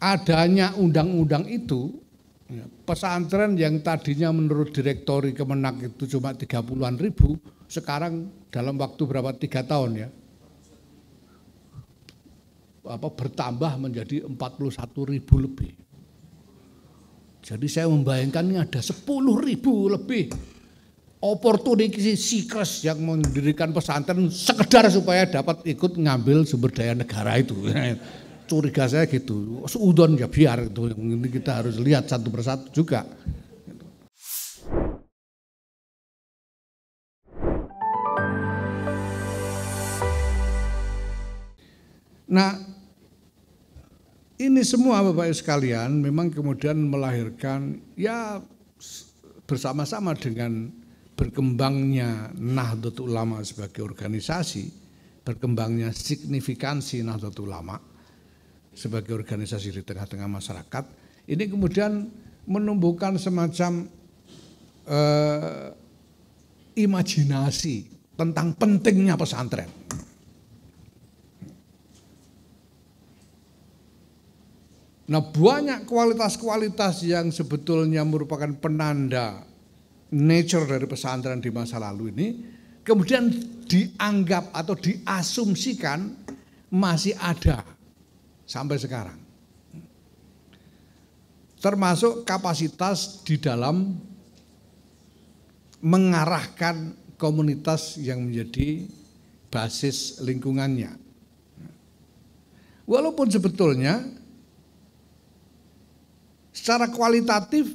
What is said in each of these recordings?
adanya undang-undang itu ya, pesantren yang tadinya menurut direktori kemenak itu cuma 30-an ribu sekarang dalam waktu berapa tiga tahun ya apa bertambah menjadi 41 ribu lebih jadi saya membayangkan ini ada 10 ribu lebih opportunity siklus yang mendirikan pesantren sekedar supaya dapat ikut ngambil sumber daya negara itu curiga saya gitu. Seudon ya biar gitu. Ini kita harus lihat satu persatu juga. Nah, ini semua Bapak Ibu sekalian memang kemudian melahirkan ya bersama-sama dengan berkembangnya Nahdlatul Ulama sebagai organisasi, berkembangnya signifikansi Nahdlatul Ulama sebagai organisasi di tengah-tengah masyarakat ini kemudian menumbuhkan semacam eh, imajinasi tentang pentingnya pesantren. Nah banyak kualitas-kualitas yang sebetulnya merupakan penanda nature dari pesantren di masa lalu ini kemudian dianggap atau diasumsikan masih ada sampai sekarang. Termasuk kapasitas di dalam mengarahkan komunitas yang menjadi basis lingkungannya. Walaupun sebetulnya secara kualitatif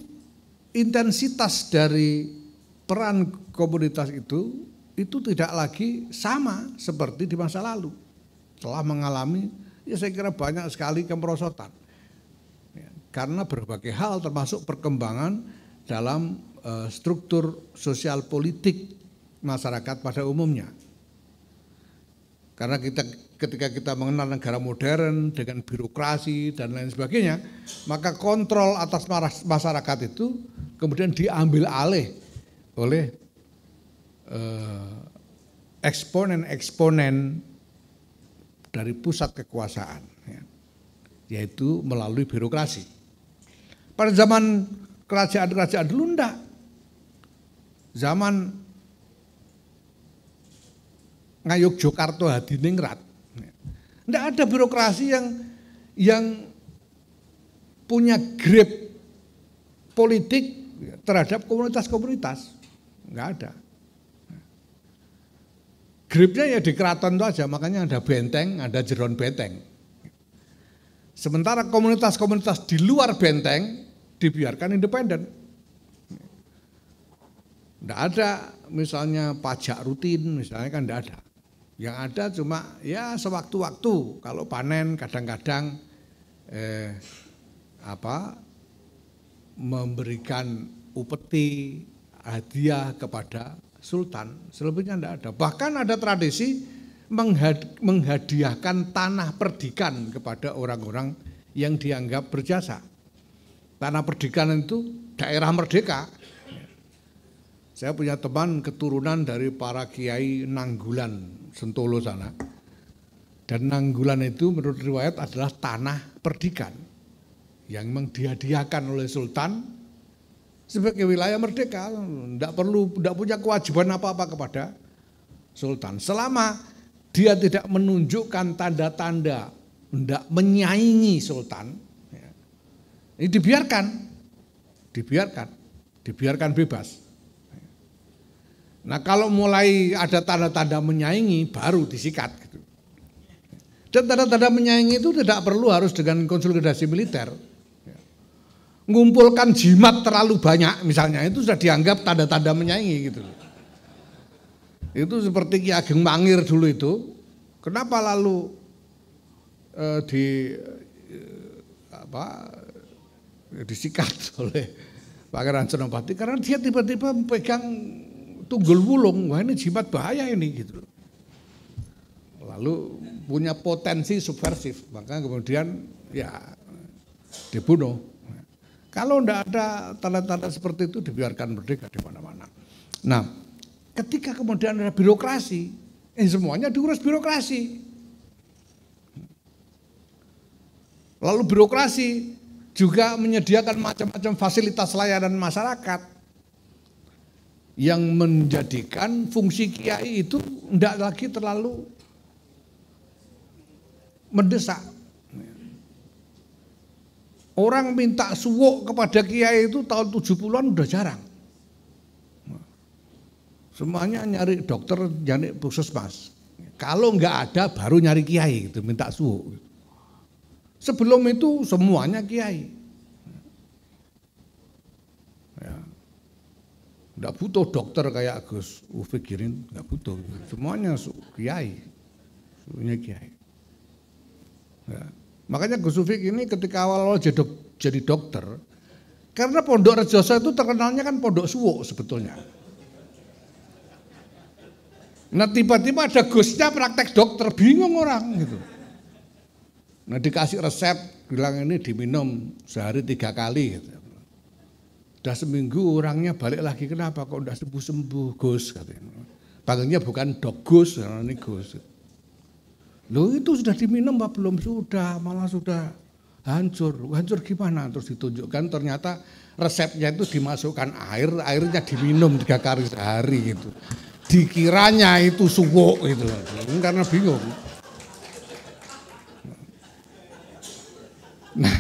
intensitas dari peran komunitas itu itu tidak lagi sama seperti di masa lalu. Telah mengalami ya saya kira banyak sekali kemerosotan. Ya, karena berbagai hal termasuk perkembangan dalam uh, struktur sosial politik masyarakat pada umumnya. Karena kita ketika kita mengenal negara modern dengan birokrasi dan lain sebagainya, maka kontrol atas masyarakat itu kemudian diambil alih oleh eh, eksponen-eksponen dari pusat kekuasaan, ya, yaitu melalui birokrasi. Pada zaman kerajaan-kerajaan dulu enggak. Zaman Ngayuk Jokarto Hadiningrat. Enggak ya. ada birokrasi yang yang punya grip politik terhadap komunitas-komunitas. Enggak ada. Gripnya ya di keraton itu aja, makanya ada benteng, ada jeron benteng. Sementara komunitas-komunitas di luar benteng dibiarkan independen. Tidak ada misalnya pajak rutin misalnya kan tidak ada. Yang ada cuma ya sewaktu-waktu kalau panen kadang-kadang eh, apa memberikan upeti hadiah kepada sultan, selebihnya tidak ada. Bahkan ada tradisi menghadiahkan tanah perdikan kepada orang-orang yang dianggap berjasa. Tanah perdikan itu daerah merdeka. Saya punya teman keturunan dari para kiai Nanggulan, Sentolo sana. Dan Nanggulan itu menurut riwayat adalah tanah perdikan yang menghadiahkan oleh sultan sebagai wilayah merdeka, tidak perlu tidak punya kewajiban apa-apa kepada sultan. Selama dia tidak menunjukkan tanda-tanda tidak menyaingi sultan, ya, ini dibiarkan, dibiarkan, dibiarkan bebas. Nah kalau mulai ada tanda-tanda menyaingi baru disikat gitu. Dan tanda-tanda menyaingi itu tidak perlu harus dengan konsolidasi militer ngumpulkan jimat terlalu banyak misalnya itu sudah dianggap tanda-tanda menyaingi gitu Itu seperti Ki Ageng Mangir dulu itu. Kenapa lalu eh, di eh, apa disikat oleh Pangeran Senopati karena dia tiba-tiba pegang tunggul wulung. Wah ini jimat bahaya ini gitu Lalu punya potensi subversif, maka kemudian ya dibunuh. Kalau tidak ada talenta tanda seperti itu dibiarkan merdeka di mana-mana. Nah, ketika kemudian ada birokrasi, ini eh, semuanya diurus birokrasi. Lalu birokrasi juga menyediakan macam-macam fasilitas layanan masyarakat yang menjadikan fungsi kiai itu tidak lagi terlalu mendesak Orang minta suwuk kepada kiai itu tahun 70-an udah jarang. Semuanya nyari dokter, nyari puskesmas. Kalau nggak ada baru nyari kiai itu minta suwuk. Gitu. Sebelum itu semuanya kiai. Ya. Nggak butuh dokter kayak Gus uh, Kirin. nggak butuh. Semuanya su kiai, Semuanya kiai. Ya. Makanya Gus Sufik ini ketika awal-awal jadi, dok, jadi dokter, karena Pondok Rejoso itu terkenalnya kan Pondok Suwo sebetulnya. Nah tiba-tiba ada Gusnya praktek dokter, bingung orang gitu. Nah dikasih resep, bilang ini diminum sehari tiga kali gitu. Udah seminggu orangnya balik lagi, kenapa kok udah sembuh-sembuh Gus katanya. Panggilnya bukan dok Gus, nah, ini Gus. Gitu. Loh itu sudah diminum apa belum? Sudah, malah sudah hancur. Hancur gimana? Terus ditunjukkan ternyata resepnya itu dimasukkan air, airnya diminum tiga kali sehari gitu. Dikiranya itu suwuk gitu loh. Karena bingung. Nah,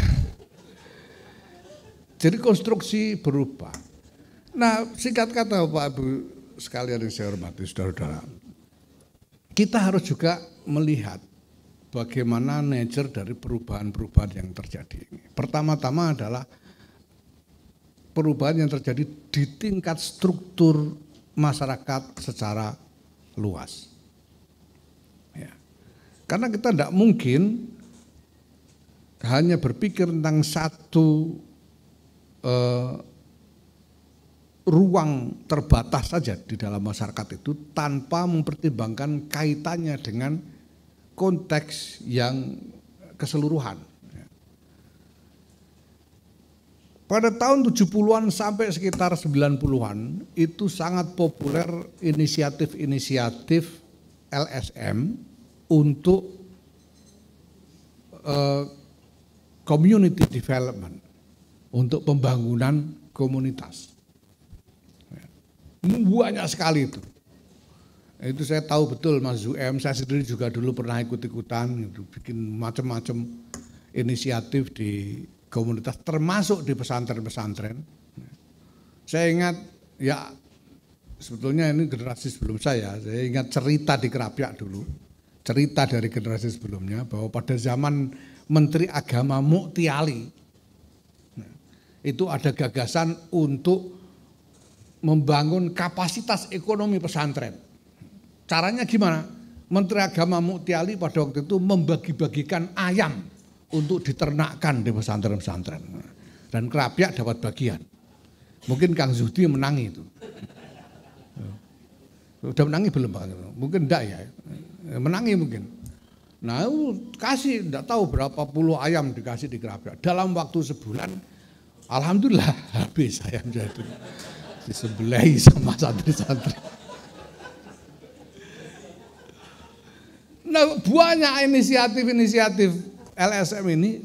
jadi konstruksi berubah. Nah singkat kata bapak Ibu sekalian yang saya hormati saudara-saudara. Kita harus juga melihat bagaimana nature dari perubahan-perubahan yang terjadi. Pertama-tama adalah perubahan yang terjadi di tingkat struktur masyarakat secara luas. Ya. Karena kita tidak mungkin hanya berpikir tentang satu eh, ruang terbatas saja di dalam masyarakat itu tanpa mempertimbangkan kaitannya dengan konteks yang keseluruhan. Pada tahun 70-an sampai sekitar 90-an itu sangat populer inisiatif-inisiatif LSM untuk uh, community development, untuk pembangunan komunitas. Banyak sekali itu itu saya tahu betul Mas Zuem, saya sendiri juga dulu pernah ikut-ikutan gitu, bikin macam-macam inisiatif di komunitas termasuk di pesantren-pesantren. Saya ingat ya sebetulnya ini generasi sebelum saya, saya ingat cerita di Kerapiak dulu. Cerita dari generasi sebelumnya bahwa pada zaman Menteri Agama Ali itu ada gagasan untuk membangun kapasitas ekonomi pesantren Caranya gimana? Menteri Agama Mukti pada waktu itu membagi-bagikan ayam untuk diternakkan di pesantren-pesantren. Dan kerapiak dapat bagian. Mungkin Kang Zuhdi menangi itu. Udah menangi belum Pak? Mungkin enggak ya. Menangi mungkin. Nah kasih, enggak tahu berapa puluh ayam dikasih di kerapiak. Dalam waktu sebulan, Alhamdulillah habis ayam jadi disembelih sama santri-santri. Nah, banyak inisiatif-inisiatif LSM ini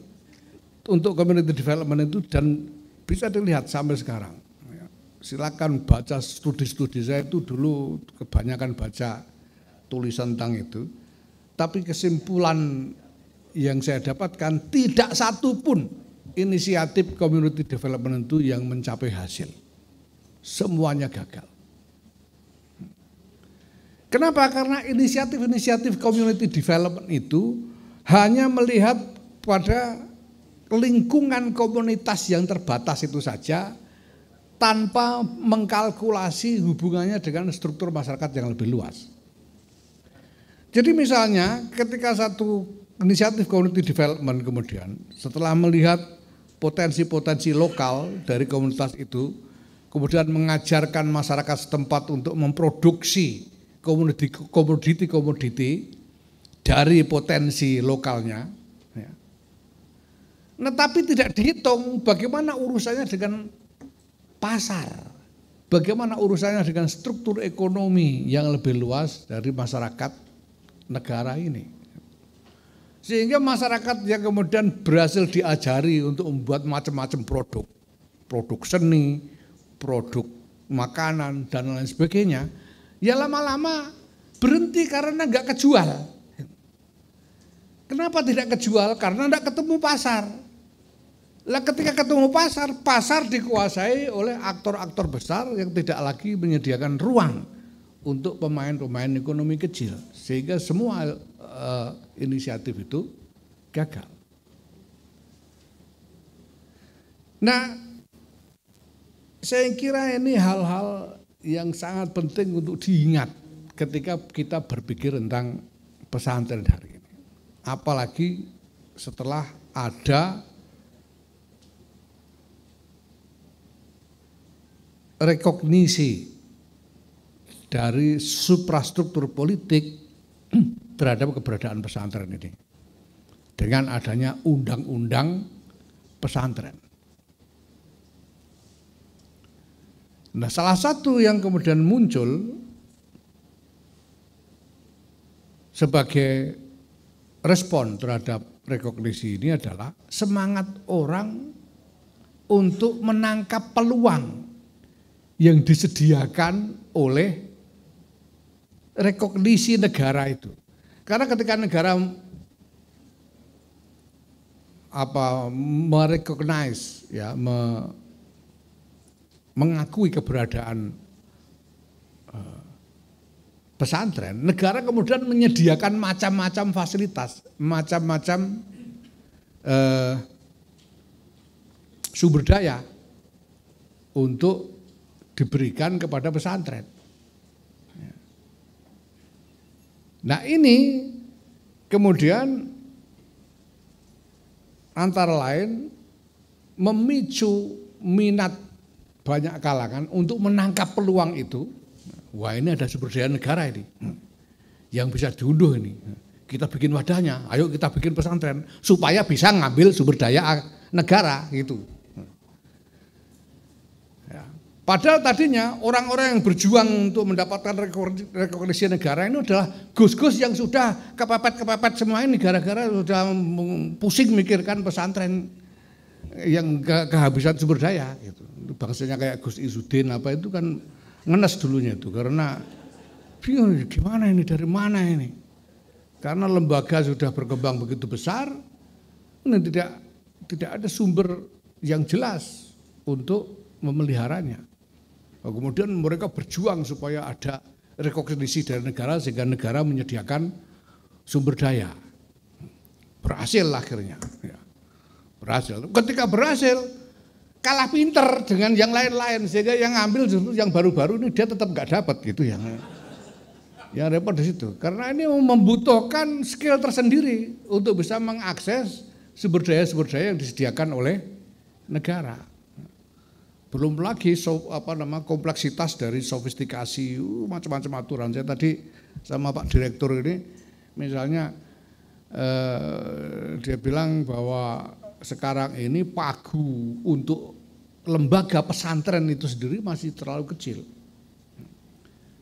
untuk community development itu dan bisa dilihat sampai sekarang. Ya, silakan baca studi-studi saya itu dulu kebanyakan baca tulisan tentang itu. Tapi kesimpulan yang saya dapatkan tidak satu pun inisiatif community development itu yang mencapai hasil. Semuanya gagal. Kenapa? Karena inisiatif-inisiatif community development itu hanya melihat pada lingkungan komunitas yang terbatas itu saja tanpa mengkalkulasi hubungannya dengan struktur masyarakat yang lebih luas. Jadi misalnya ketika satu inisiatif community development kemudian setelah melihat potensi-potensi lokal dari komunitas itu kemudian mengajarkan masyarakat setempat untuk memproduksi komoditi-komoditi dari potensi lokalnya. Ya. Nah, tapi tidak dihitung bagaimana urusannya dengan pasar, bagaimana urusannya dengan struktur ekonomi yang lebih luas dari masyarakat negara ini. Sehingga masyarakat yang kemudian berhasil diajari untuk membuat macam-macam produk, produk seni, produk makanan, dan lain sebagainya ya lama-lama berhenti karena nggak kejual. Kenapa tidak kejual? Karena tidak ketemu pasar. Lah ketika ketemu pasar, pasar dikuasai oleh aktor-aktor besar yang tidak lagi menyediakan ruang untuk pemain-pemain ekonomi kecil. Sehingga semua uh, inisiatif itu gagal. Nah, saya kira ini hal-hal yang sangat penting untuk diingat ketika kita berpikir tentang pesantren hari ini. Apalagi setelah ada rekognisi dari suprastruktur politik terhadap keberadaan pesantren ini dengan adanya undang-undang pesantren. Nah, salah satu yang kemudian muncul sebagai respon terhadap rekognisi ini adalah semangat orang untuk menangkap peluang yang disediakan oleh rekognisi negara itu. Karena ketika negara apa merecognize ya me, mengakui keberadaan uh, pesantren, negara kemudian menyediakan macam-macam fasilitas, macam-macam uh, sumber daya untuk diberikan kepada pesantren. Nah ini kemudian antara lain memicu minat banyak kalangan untuk menangkap peluang itu. Wah ini ada sumber daya negara ini yang bisa diunduh ini. Kita bikin wadahnya, ayo kita bikin pesantren supaya bisa ngambil sumber daya negara gitu. Padahal tadinya orang-orang yang berjuang untuk mendapatkan rekognisi negara ini adalah gus-gus yang sudah kepepet-kepepet semua ini gara-gara sudah pusing mikirkan pesantren yang ke, kehabisan sumber daya itu, Bangsanya kayak Gus Izudin apa itu kan ngenes dulunya itu karena bingung gimana ini dari mana ini. Karena lembaga sudah berkembang begitu besar, ini tidak tidak ada sumber yang jelas untuk memeliharanya. Nah, kemudian mereka berjuang supaya ada rekognisi dari negara sehingga negara menyediakan sumber daya. Berhasil akhirnya. Ya berhasil. Ketika berhasil, kalah pinter dengan yang lain-lain sehingga yang ngambil justru yang baru-baru ini dia tetap nggak dapat gitu yang yang repot di situ karena ini membutuhkan skill tersendiri untuk bisa mengakses sumber daya sumber daya yang disediakan oleh negara belum lagi so, apa nama kompleksitas dari sofistikasi uh, macam-macam aturan saya tadi sama Pak Direktur ini misalnya eh, dia bilang bahwa sekarang ini pagu untuk lembaga pesantren itu sendiri masih terlalu kecil.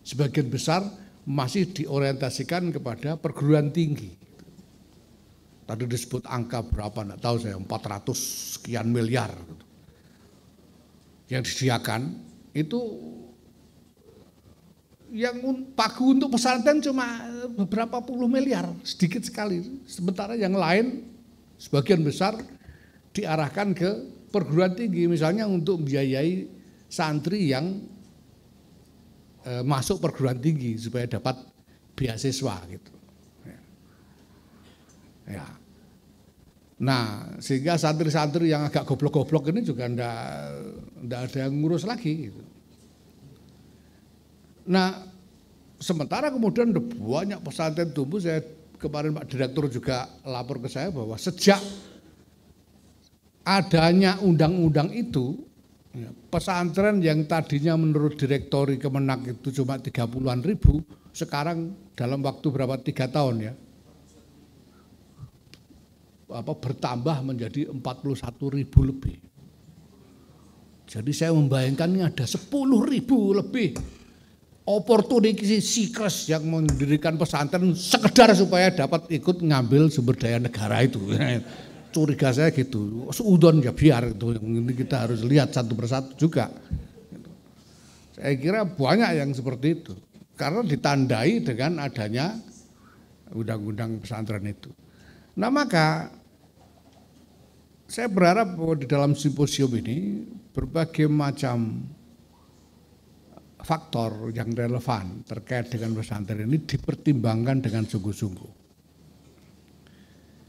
Sebagian besar masih diorientasikan kepada perguruan tinggi. Tadi disebut angka berapa, enggak tahu saya, 400 sekian miliar. Yang disediakan itu yang pagu untuk pesantren cuma beberapa puluh miliar, sedikit sekali. Sementara yang lain sebagian besar diarahkan ke perguruan tinggi misalnya untuk membiayai santri yang e, masuk perguruan tinggi supaya dapat beasiswa gitu. Ya. Nah, sehingga santri-santri yang agak goblok-goblok ini juga ndak ndak ada yang ngurus lagi gitu. Nah, sementara kemudian banyak pesantren tumbuh saya kemarin Pak Direktur juga lapor ke saya bahwa sejak adanya undang-undang itu ya, pesantren yang tadinya menurut direktori kemenak itu cuma 30-an ribu sekarang dalam waktu berapa tiga tahun ya apa bertambah menjadi 41 ribu lebih jadi saya membayangkan ini ada 10 ribu lebih opportunity seekers yang mendirikan pesantren sekedar supaya dapat ikut ngambil sumber daya negara itu curiga saya gitu. Seudon ya biar itu ini kita harus lihat satu persatu juga. Saya kira banyak yang seperti itu karena ditandai dengan adanya undang-undang pesantren itu. Nah maka saya berharap bahwa di dalam simposium ini berbagai macam faktor yang relevan terkait dengan pesantren ini dipertimbangkan dengan sungguh-sungguh.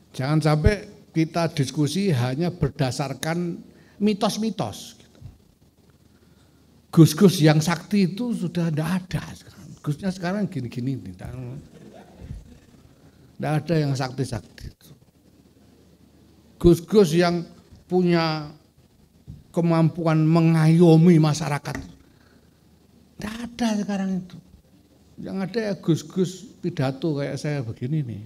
Jangan sampai kita diskusi hanya berdasarkan mitos-mitos. Gus-gus yang sakti itu sudah tidak ada sekarang. Gusnya sekarang gini-gini. Tidak -gini. ada yang sakti-sakti. Gus-gus yang punya kemampuan mengayomi masyarakat. Tidak ada sekarang itu. Yang ada ya gus-gus pidato kayak saya begini nih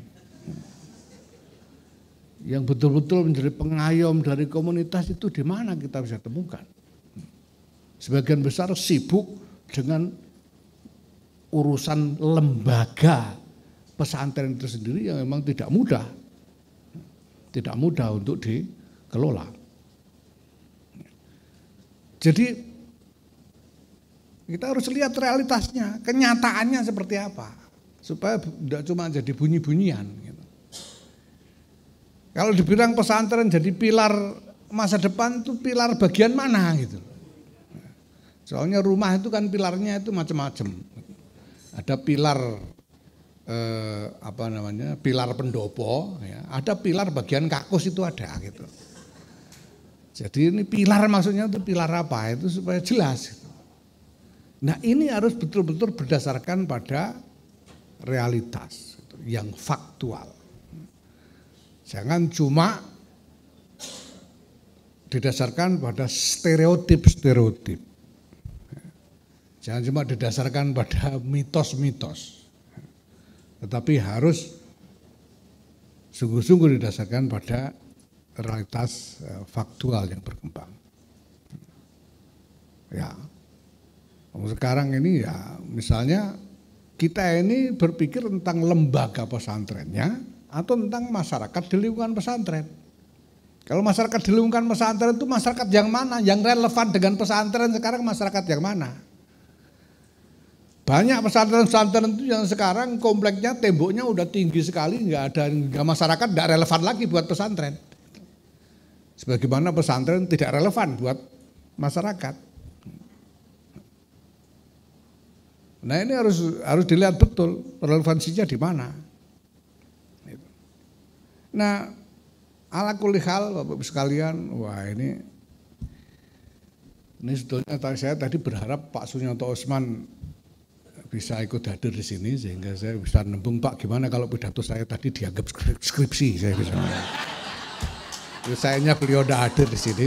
yang betul-betul menjadi pengayom dari komunitas itu di mana kita bisa temukan. Sebagian besar sibuk dengan urusan lembaga pesantren itu sendiri yang memang tidak mudah. Tidak mudah untuk dikelola. Jadi kita harus lihat realitasnya, kenyataannya seperti apa. Supaya tidak cuma jadi bunyi-bunyian. Kalau dibilang pesantren jadi pilar masa depan itu pilar bagian mana gitu. Soalnya rumah itu kan pilarnya itu macam-macam. Ada pilar eh, apa namanya? pilar pendopo ya. Ada pilar bagian kakus itu ada gitu. Jadi ini pilar maksudnya itu pilar apa? Itu supaya jelas. Gitu. Nah, ini harus betul-betul berdasarkan pada realitas gitu, yang faktual. Jangan cuma didasarkan pada stereotip-stereotip. Jangan cuma didasarkan pada mitos-mitos. Tetapi harus sungguh-sungguh didasarkan pada realitas eh, faktual yang berkembang. Ya, sekarang ini ya misalnya kita ini berpikir tentang lembaga pesantrennya, atau tentang masyarakat di lingkungan pesantren. Kalau masyarakat di lingkungan pesantren itu masyarakat yang mana? Yang relevan dengan pesantren sekarang masyarakat yang mana? Banyak pesantren-pesantren itu yang sekarang kompleknya temboknya udah tinggi sekali, nggak ada nggak masyarakat nggak relevan lagi buat pesantren. Sebagaimana pesantren tidak relevan buat masyarakat. Nah ini harus harus dilihat betul relevansinya di mana. Nah, ala kulihal Bapak Ibu sekalian, wah ini ini sebetulnya tadi saya tadi berharap Pak Sunyoto Osman bisa ikut hadir di sini sehingga saya bisa nembung Pak gimana kalau pidato saya tadi dianggap skripsi saya bisa. Sayangnya beliau udah hadir di sini.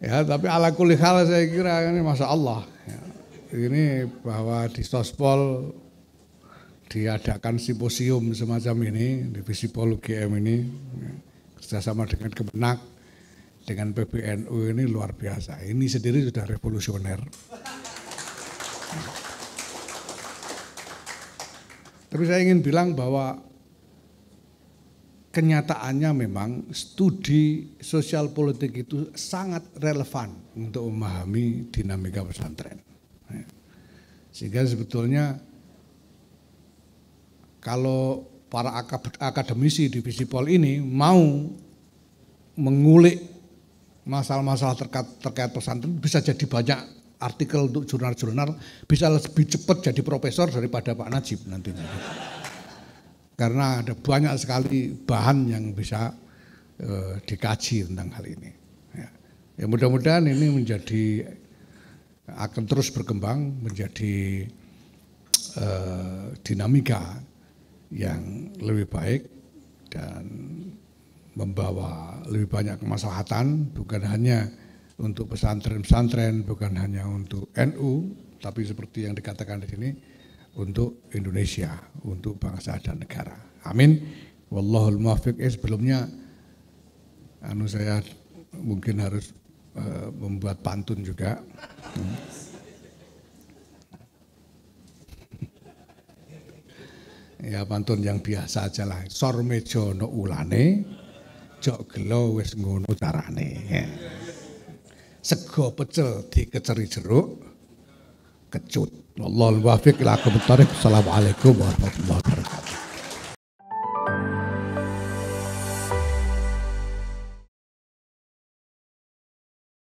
ya tapi ala kulihal saya kira ini masa Allah ini bahwa di Sospol diadakan simposium semacam ini divisi Visipol UGM ini kerjasama dengan Kemenak dengan PBNU ini luar biasa. Ini sendiri sudah revolusioner. Tapi saya ingin bilang bahwa kenyataannya memang studi sosial politik itu sangat relevan untuk memahami dinamika pesantren. Sehingga sebetulnya kalau para akademisi di Visipol ini mau mengulik masalah-masalah terkait, terkait pesantren bisa jadi banyak artikel untuk jurnal-jurnal bisa lebih cepat jadi profesor daripada Pak Najib nantinya. Karena ada banyak sekali bahan yang bisa e, dikaji tentang hal ini. Ya, ya mudah-mudahan ini menjadi akan terus berkembang menjadi uh, dinamika yang lebih baik dan membawa lebih banyak kemaslahatan bukan hanya untuk pesantren-pesantren, bukan hanya untuk NU, tapi seperti yang dikatakan di sini untuk Indonesia, untuk bangsa dan negara. Amin. Wallahul muwaffiq. Eh, sebelumnya anu saya mungkin harus uh, membuat pantun juga. Hmm. ya pantun yang biasa aja lah. Sor meja no ulane, jok gelo wis ngono carane. Ya. Sego pecel di keceri jeruk, kecut. Wallahul wafiq ila Assalamualaikum warahmatullahi wabarakatuh.